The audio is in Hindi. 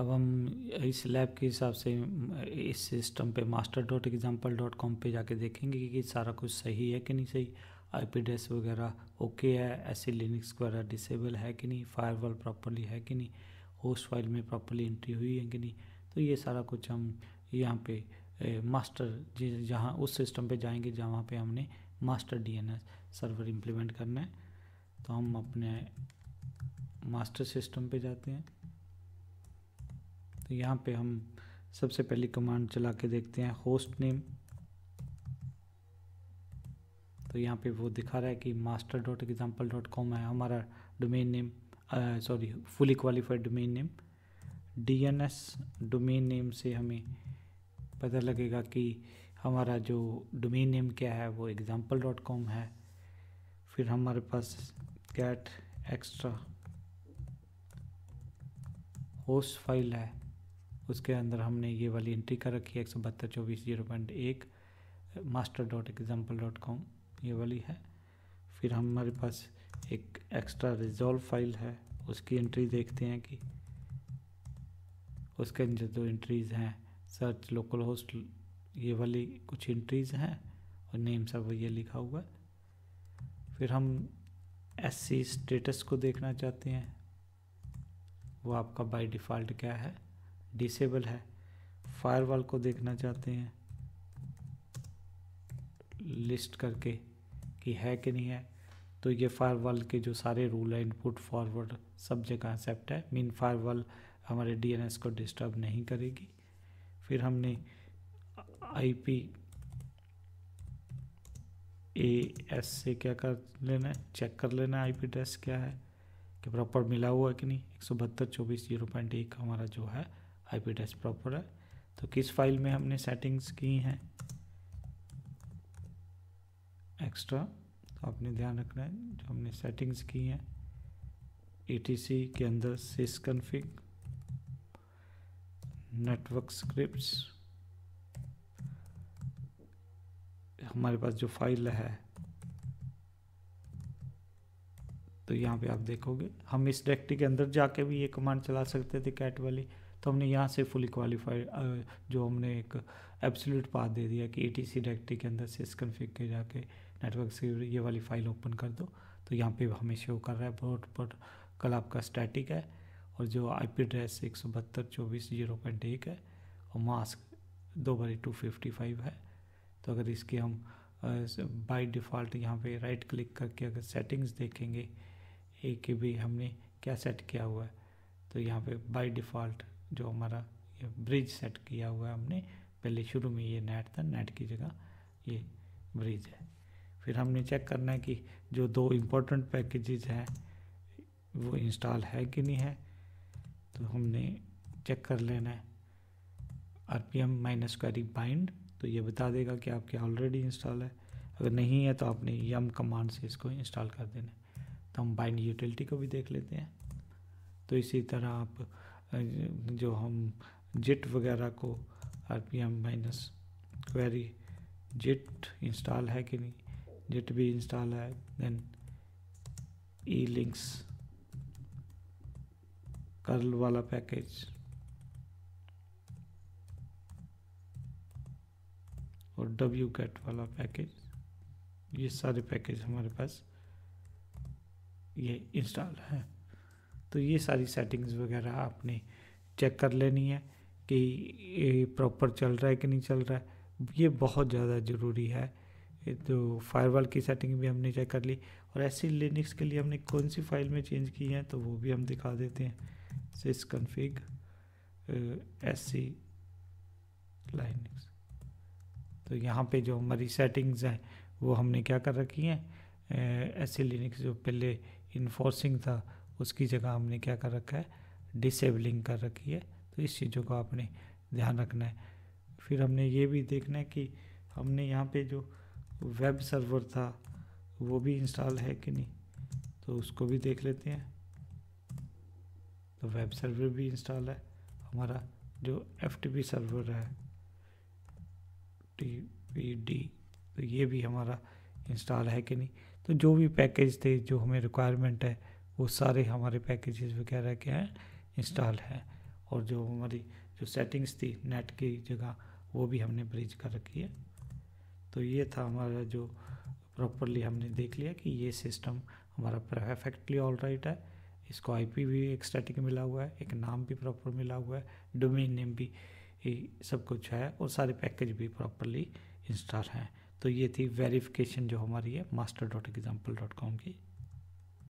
अब हम इस लैब के हिसाब से इस सिस्टम पे master dot example dot com पर जाके देखेंगे कि सारा कुछ सही है कि नहीं सही आई एड्रेस वगैरह ओके है ऐसे लिनक्स वगैरह डिसेबल है कि नहीं फायरवॉल प्रॉपरली है कि नहीं होस्ट फाइल में प्रॉपरली एंट्री हुई है कि नहीं तो ये सारा कुछ हम यहाँ पे मास्टर जहाँ उस सिस्टम पे जाएंगे जहाँ पे हमने मास्टर डीएनएस सर्वर इम्प्लीमेंट करना है तो हम अपने मास्टर सिस्टम पे जाते हैं तो यहाँ पे हम सबसे पहली कमांड चला के देखते हैं होस्ट नेम तो यहाँ पे वो दिखा रहा है कि master dot example dot com है हमारा domain name sorry fully qualified domain name D N S domain name से हमें पता लगेगा कि हमारा जो डोमेन नेम क्या है वो एग्ज़ाम्पल डॉट कॉम है फिर हमारे पास कैट एक्स्ट्रा होस्ट फाइल है उसके अंदर हमने ये वाली एंट्री कर रखी है एक सौ बहत्तर चौबीस जीरो पॉइंट एक master dot example dot com ये वाली है फिर हमारे पास एक एक्स्ट्रा रिजॉल्व फाइल है उसकी एंट्री देखते हैं कि उसके अंदर जो एंट्रीज़ हैं सर्च लोकल होस्ट ये वाली कुछ एंट्रीज़ हैं और नेम सब ये लिखा हुआ है फिर हम एस स्टेटस को देखना चाहते हैं वो आपका बाय डिफ़ॉल्ट क्या है डिसेबल है फायरवॉल को देखना चाहते हैं लिस्ट करके कि है कि नहीं है तो ये फायरवॉल के जो सारे रूल है इनपुट फॉरवर्ड सब जगह कॉन्सेप्ट है मीन फायरवॉल हमारे डीएनएस को डिस्टर्ब नहीं करेगी फिर हमने आईपी ए एस से क्या कर लेना है चेक कर लेना है आईपी एड्रेस क्या है कि प्रॉपर मिला हुआ है कि नहीं एक सौ बहत्तर चौबीस जीरो पॉइंट एक हमारा जो है आई पी एड्रेस प्रॉपर है तो किस फाइल में हमने सेटिंग्स की हैं एक्स्ट्रा तो आपने ध्यान रखना है जो हमने सेटिंग्स की हैं ई के अंदर सिस कन्फिग नेटवर्क स्क्रिप्ट्स हमारे पास जो फाइल है तो यहाँ पे आप देखोगे हम इस डायरेक्टरी के अंदर जाके भी ये कमांड चला सकते थे कैट वाली तो हमने यहाँ से फुली क्वालिफाइड जो हमने एक एब्सोल्यूट पाथ दे दिया कि ए टी सी डायरेक्टरी के अंदर सिस कन्फिग के जाके नेटवर्क से ये वाली फाइल ओपन कर दो तो यहाँ पे हमें शो कर रहा है बोर्ड पर कल आपका स्टैटिक है और जो आई पी एड्रेस एक सौ बहत्तर चौबीस जीरो पॉइंट एक है और मास्क दो बारी टू फिफ्टी फाइव है तो अगर इसकी हम बाय डिफ़ॉल्ट यहाँ पे राइट क्लिक करके अगर सेटिंग्स देखेंगे एक भी हमने क्या सेट किया हुआ है तो यहाँ पे बाय डिफ़ॉल्ट जो हमारा ये ब्रिज सेट किया हुआ है हमने पहले शुरू में ये नेट था नेट की जगह ये ब्रिज है फिर हमने चेक करना है कि जो दो इम्पोर्टेंट पैकेजेज हैं वो इंस्टॉल है कि नहीं है तो हमने चेक कर लेना है R P M minus query bind तो ये बता देगा कि आपके ऑलरेडी इंस्टॉल है अगर नहीं है तो आपने यम कमांड से इसको इंस्टॉल कर देना है तो हम बाइंड यूटिलिटी को भी देख लेते हैं तो इसी तरह आप जो हम जिट वगैरह को R P M minus query git install है कि नहीं जिट भी इंस्टॉल है देन ई लिंक्स कर्ल वाला पैकेज और डब्ल्यू कैट वाला पैकेज ये सारे पैकेज हमारे पास ये इंस्टॉल है तो ये सारी सेटिंग्स वगैरह आपने चेक कर लेनी है कि ये प्रॉपर चल रहा है कि नहीं चल रहा है ये बहुत ज़्यादा ज़रूरी है तो फायरवॉल की सेटिंग भी हमने चेक कर ली और ऐसी लिनक्स के लिए हमने कौन सी फाइल में चेंज की है तो वो भी हम दिखा देते हैं सिस कन्फिग ऐसी लाइनिक्स तो यहाँ पे जो हमारी सेटिंग्स हैं वो हमने क्या कर रखी हैं ऐसी लिनक्स जो पहले इन्फोर्सिंग था उसकी जगह हमने क्या कर रखा है डिसेबलिंग कर रखी है तो इस चीज़ों का आपने ध्यान रखना है फिर हमने ये भी देखना है कि हमने यहाँ पे जो वेब सर्वर था वो भी इंस्टॉल है कि नहीं तो उसको भी देख लेते हैं तो वेब सर्वर भी इंस्टॉल है हमारा जो एफ सर्वर है टी पी डी तो ये भी हमारा इंस्टॉल है कि नहीं तो जो भी पैकेज थे जो हमें रिक्वायरमेंट है वो सारे हमारे पैकेजेस वगैरह के हैं इंस्टॉल हैं और जो हमारी जो सेटिंग्स थी नेट की जगह वो भी हमने ब्रिज कर रखी है तो ये था हमारा जो प्रॉपरली हमने देख लिया कि ये सिस्टम हमारा परफेक्टली ऑल राइट है इसको आईपी भी एक स्टैटिक मिला हुआ है एक नाम भी प्रॉपर मिला हुआ है डोमेन नेम भी सब कुछ है और सारे पैकेज भी प्रॉपरली इंस्टॉल हैं तो ये थी वेरिफिकेशन जो हमारी है master dot example dot com की